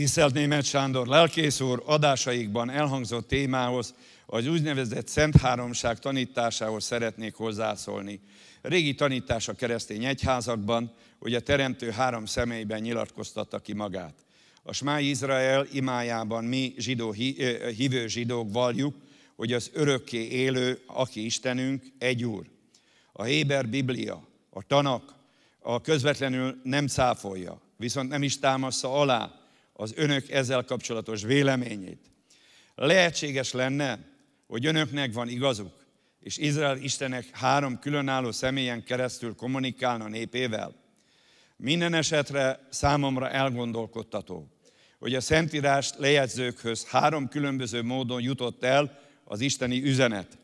Tisztelt német Sándor lelkész úr adásaikban elhangzott témához, az úgynevezett Szent Háromság tanításához szeretnék hozzászólni. Régi tanítás a keresztény egyházakban, hogy a Teremtő három személyben nyilatkoztatta ki magát. A Smá Izrael imájában mi zsidó, hívő zsidók valljuk, hogy az örökké élő, aki Istenünk, egy úr. A Héber Biblia, a Tanak, a közvetlenül nem cáfolja, viszont nem is támaszza alá, az önök ezzel kapcsolatos véleményét. Lehetséges lenne, hogy önöknek van igazuk, és Izrael Istenek három különálló személyen keresztül kommunikálna népével. Minden esetre számomra elgondolkodtató, hogy a Szentírást lejegyzőkhöz három különböző módon jutott el az isteni üzenet,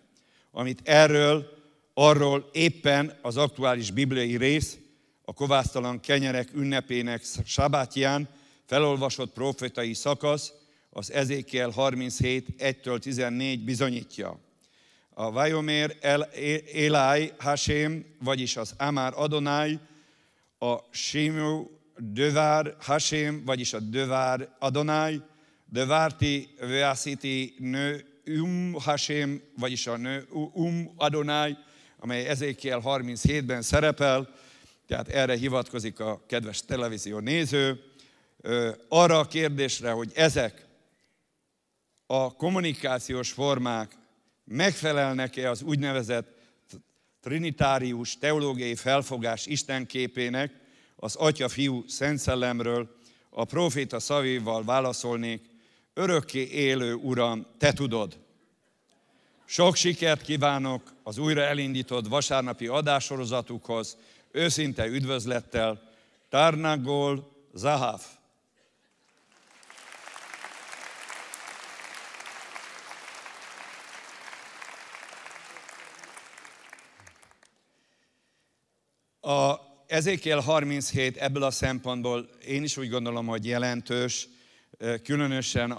amit erről, arról éppen az aktuális bibliai rész, a kovásztalan kenyerek ünnepének sabátján felolvasott profetai szakasz, az Ezékiel 37, 1 14 bizonyítja. A Vajomér El, Elai Hashem, vagyis az Amár Adonai, a Simu Dövár Hashem, vagyis a Dövár Adonai, Dövárti Veasiti Nő Um Hashem, vagyis a Nő Um Adonai, amely Ezékiel 37-ben szerepel, tehát erre hivatkozik a kedves televízió néző, arra a kérdésre, hogy ezek a kommunikációs formák megfelelnek-e az úgynevezett trinitárius teológiai felfogás Isten képének, az Atya, Fiú, Szent Szellemről, a proféta szavéval válaszolnék, örökké élő Uram, Te tudod. Sok sikert kívánok az újra elindított vasárnapi adásorozatukhoz, őszinte üdvözlettel, Tarnagol Zahav. A Ezékiel 37 ebből a szempontból én is úgy gondolom, hogy jelentős, különösen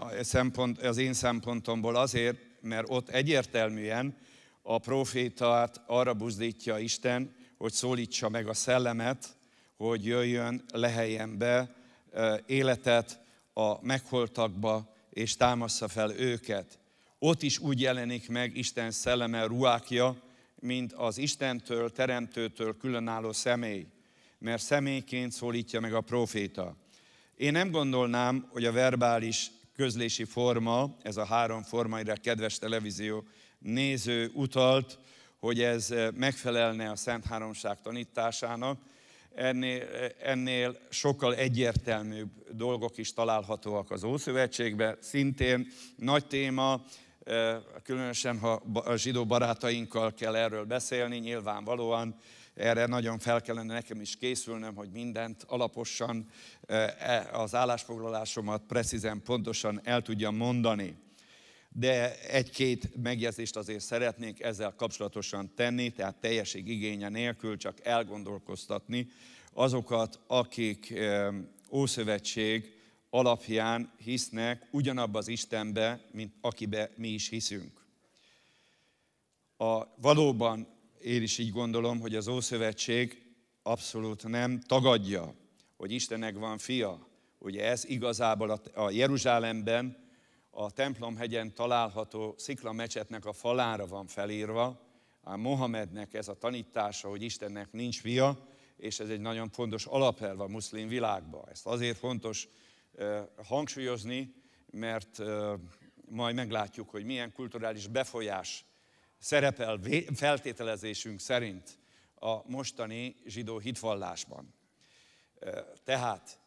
az én szempontomból azért, mert ott egyértelműen a profétát arra buzdítja Isten, hogy szólítsa meg a szellemet, hogy jöjjön, leheljen be életet a megholtakba, és támaszza fel őket. Ott is úgy jelenik meg Isten szelleme ruákja, mint az Istentől, Teremtőtől különálló személy, mert személyként szólítja meg a proféta. Én nem gondolnám, hogy a verbális közlési forma, ez a három forma, kedves televízió néző utalt, hogy ez megfelelne a Szent Háromság tanításának, ennél, ennél sokkal egyértelműbb dolgok is találhatóak az Ószövetségben, szintén nagy téma, különösen ha a zsidó barátainkkal kell erről beszélni, nyilvánvalóan erre nagyon fel kellene nekem is készülnem, hogy mindent alaposan e, az állásfoglalásomat precízen, pontosan el tudjam mondani. De egy-két megjegyzést azért szeretnék ezzel kapcsolatosan tenni, tehát teljeség igénye nélkül csak elgondolkoztatni azokat, akik Ószövetség alapján hisznek ugyanabba az Istenbe, mint akibe mi is hiszünk. A, valóban én is így gondolom, hogy az Ószövetség abszolút nem tagadja, hogy Istennek van fia. Ugye ez igazából a, a Jeruzsálemben, a templomhegyen található sziklamecsetnek a falára van felírva, a Mohamednek ez a tanítása, hogy Istennek nincs fia, és ez egy nagyon fontos alapelv a muszlim világban. Ezt azért fontos hangsúlyozni, mert majd meglátjuk, hogy milyen kulturális befolyás szerepel feltételezésünk szerint a mostani zsidó hitvallásban. Tehát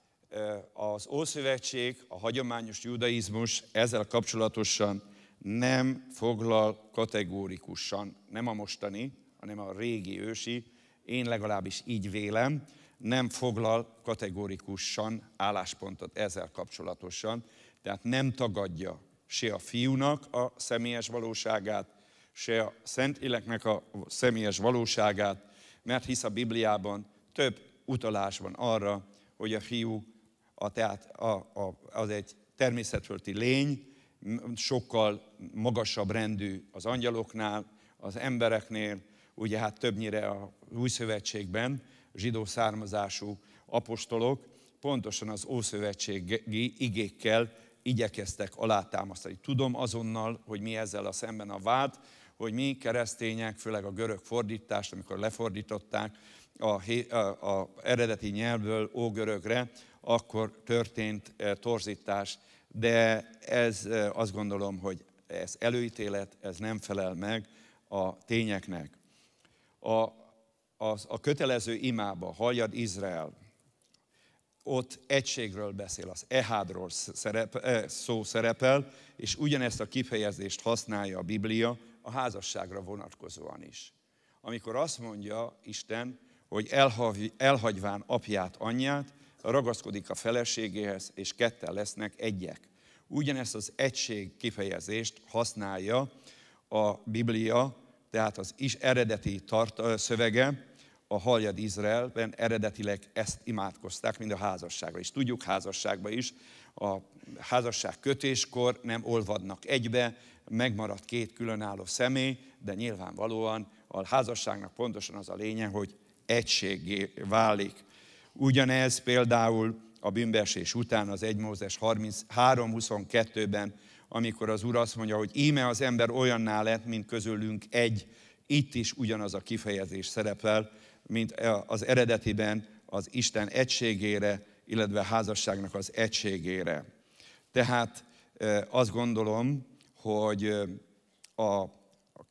az Ószövetség, a hagyományos judaizmus ezzel kapcsolatosan nem foglal kategórikusan, nem a mostani, hanem a régi ősi, én legalábbis így vélem, nem foglal kategórikusan álláspontot ezzel kapcsolatosan, tehát nem tagadja se a fiúnak a személyes valóságát, se a éleknek a személyes valóságát, mert hisz a Bibliában több utalás van arra, hogy a fiú a, tehát a, a, az egy természetfölti lény, sokkal magasabb rendű az angyaloknál, az embereknél, ugye hát többnyire a új szövetségben, zsidó származású apostolok pontosan az ószövetségi igékkel igyekeztek alátámasztani. Tudom azonnal, hogy mi ezzel a szemben a vád, hogy mi keresztények, főleg a görög fordítást, amikor lefordították a, a, a eredeti nyelvből ógörögre, akkor történt eh, torzítás, de ez eh, azt gondolom, hogy ez előítélet, ez nem felel meg a tényeknek. A a, a kötelező imába, halljad Izrael, ott egységről beszél, az ehádról szerep, eh, szó szerepel, és ugyanezt a kifejezést használja a Biblia a házasságra vonatkozóan is. Amikor azt mondja Isten, hogy elhagy, elhagyván apját, anyját, ragaszkodik a feleségéhez, és ketten lesznek egyek. Ugyanezt az egység kifejezést használja a Biblia tehát az is eredeti tart, szövege, a Haljad Izraelben eredetileg ezt imádkozták, mind a házasságra is. Tudjuk házasságban is, a házasság kötéskor nem olvadnak egybe, megmarad két különálló személy, de nyilvánvalóan a házasságnak pontosan az a lénye, hogy egységé válik. Ugyanez például a bűnbeesés után az 1 Mózes 33.22-ben amikor az Úr azt mondja, hogy íme az ember olyanná lett, mint közülünk egy. Itt is ugyanaz a kifejezés szerepel, mint e az eredetiben az Isten egységére, illetve házasságnak az egységére. Tehát e, azt gondolom, hogy e, a,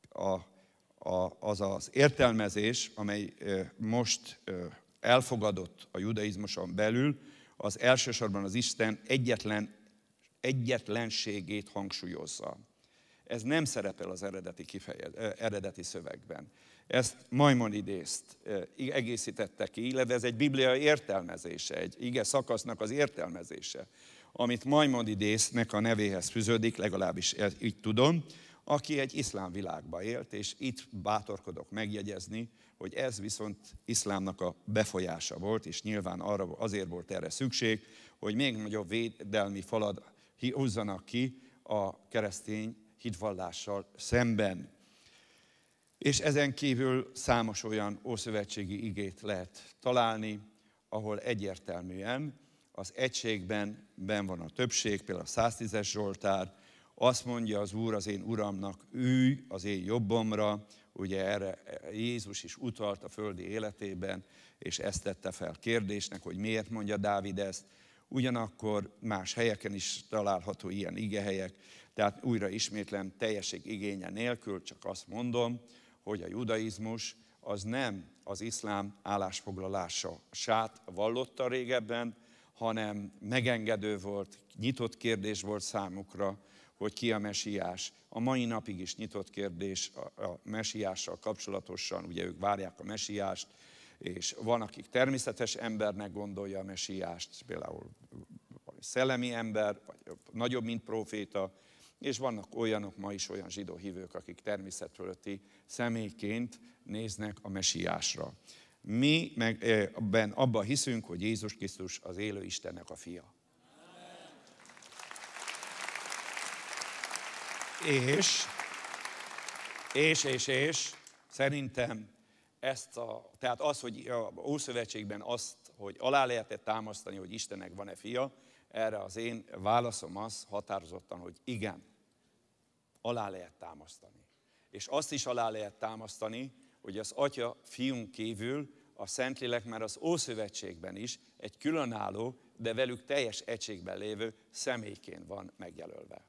a, a, az az értelmezés, amely most elfogadott a judaizmuson belül, az elsősorban az Isten egyetlen egyetlenségét hangsúlyozza. Ez nem szerepel az eredeti, kifejez, eredeti szövegben. Ezt Majmon idézt, egészítette ki, illetve ez egy bibliai értelmezése, egy ige szakasznak az értelmezése, amit Majmon idéznek a nevéhez fűződik, legalábbis így tudom, aki egy iszlám világba élt, és itt bátorkodok megjegyezni, hogy ez viszont iszlámnak a befolyása volt, és nyilván arra, azért volt erre szükség, hogy még nagyobb védelmi falad, húzzanak ki a keresztény hitvallással szemben. És ezen kívül számos olyan ószövetségi igét lehet találni, ahol egyértelműen az egységben ben van a többség, például a 110 Zsoltár, azt mondja az Úr az én Uramnak, ülj az én jobbomra, ugye erre Jézus is utalt a földi életében, és ezt tette fel kérdésnek, hogy miért mondja Dávid ezt, Ugyanakkor más helyeken is található ilyen igehelyek, tehát újra ismétlem, teljeség igénye nélkül csak azt mondom, hogy a judaizmus az nem az iszlám állásfoglalása sát vallotta régebben, hanem megengedő volt, nyitott kérdés volt számukra, hogy ki a mesiás. A mai napig is nyitott kérdés a, a mesiással kapcsolatosan, ugye ők várják a mesiást, és van, akik természetes embernek gondolja a mesiást, például szellemi ember, vagy nagyobb, mint proféta, és vannak olyanok ma is olyan zsidó hívők, akik természetfölötti személyként néznek a mesiásra. Mi meg, ebben eh, abban hiszünk, hogy Jézus Krisztus az élő Istennek a fia. És, és, és, és, szerintem ezt a, tehát az, hogy a Ószövetségben azt, hogy alá lehetett támasztani, hogy Istennek van-e fia, erre az én válaszom az határozottan, hogy igen, alá lehet támasztani. És azt is alá lehet támasztani, hogy az Atya fiunk kívül a Szentlélek már az Ószövetségben is egy különálló, de velük teljes egységben lévő személyként van megjelölve.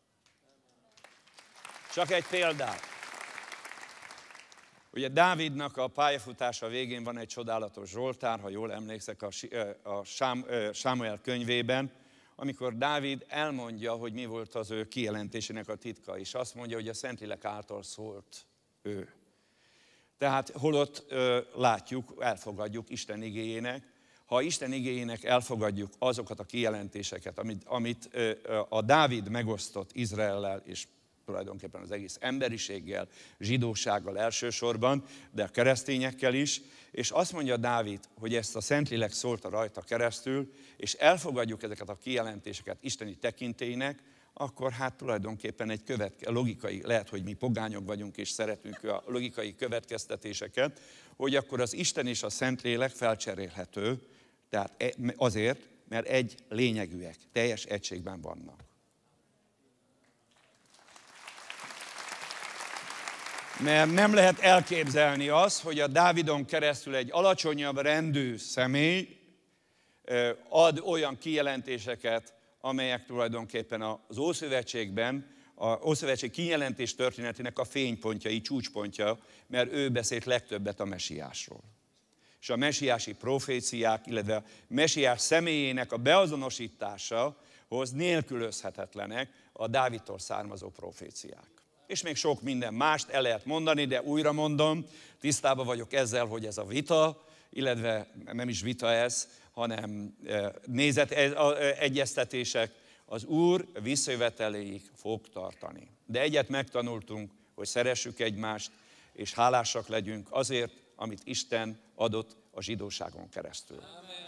Csak egy példát. Ugye Dávidnak a pályafutása végén van egy csodálatos Zsoltár, ha jól emlékszek, a, a Sámuel könyvében, amikor Dávid elmondja, hogy mi volt az ő kijelentésének a titka, és azt mondja, hogy a Szentlélek által szólt ő. Tehát holott ö, látjuk, elfogadjuk Isten igényének, ha Isten igényének elfogadjuk azokat a kijelentéseket, amit, amit ö, a Dávid megosztott Izraellel és tulajdonképpen az egész emberiséggel, zsidósággal elsősorban, de a keresztényekkel is, és azt mondja Dávid, hogy ezt a Szentlélek szólta rajta keresztül, és elfogadjuk ezeket a kijelentéseket isteni tekintélynek, akkor hát tulajdonképpen egy követke, logikai, lehet, hogy mi pogányok vagyunk és szeretünk a logikai következtetéseket, hogy akkor az Isten és a Szentlélek felcserélhető, tehát e, azért, mert egy lényegűek, teljes egységben vannak. Mert nem lehet elképzelni az, hogy a Dávidon keresztül egy alacsonyabb rendű személy ad olyan kijelentéseket, amelyek tulajdonképpen az Ószövetségben, a Ószövetség kijelentés történetének a fénypontjai, csúcspontja, mert ő beszélt legtöbbet a mesiásról. És a mesiási proféciák, illetve a mesiás személyének a beazonosításahoz nélkülözhetetlenek a Dávidtól származó proféciák és még sok minden mást el lehet mondani, de újra mondom, tisztában vagyok ezzel, hogy ez a vita, illetve nem is vita ez, hanem e, nézet e, e, egyeztetések az Úr visszajöveteléig fog tartani. De egyet megtanultunk, hogy szeressük egymást, és hálásak legyünk azért, amit Isten adott a zsidóságon keresztül. Amen.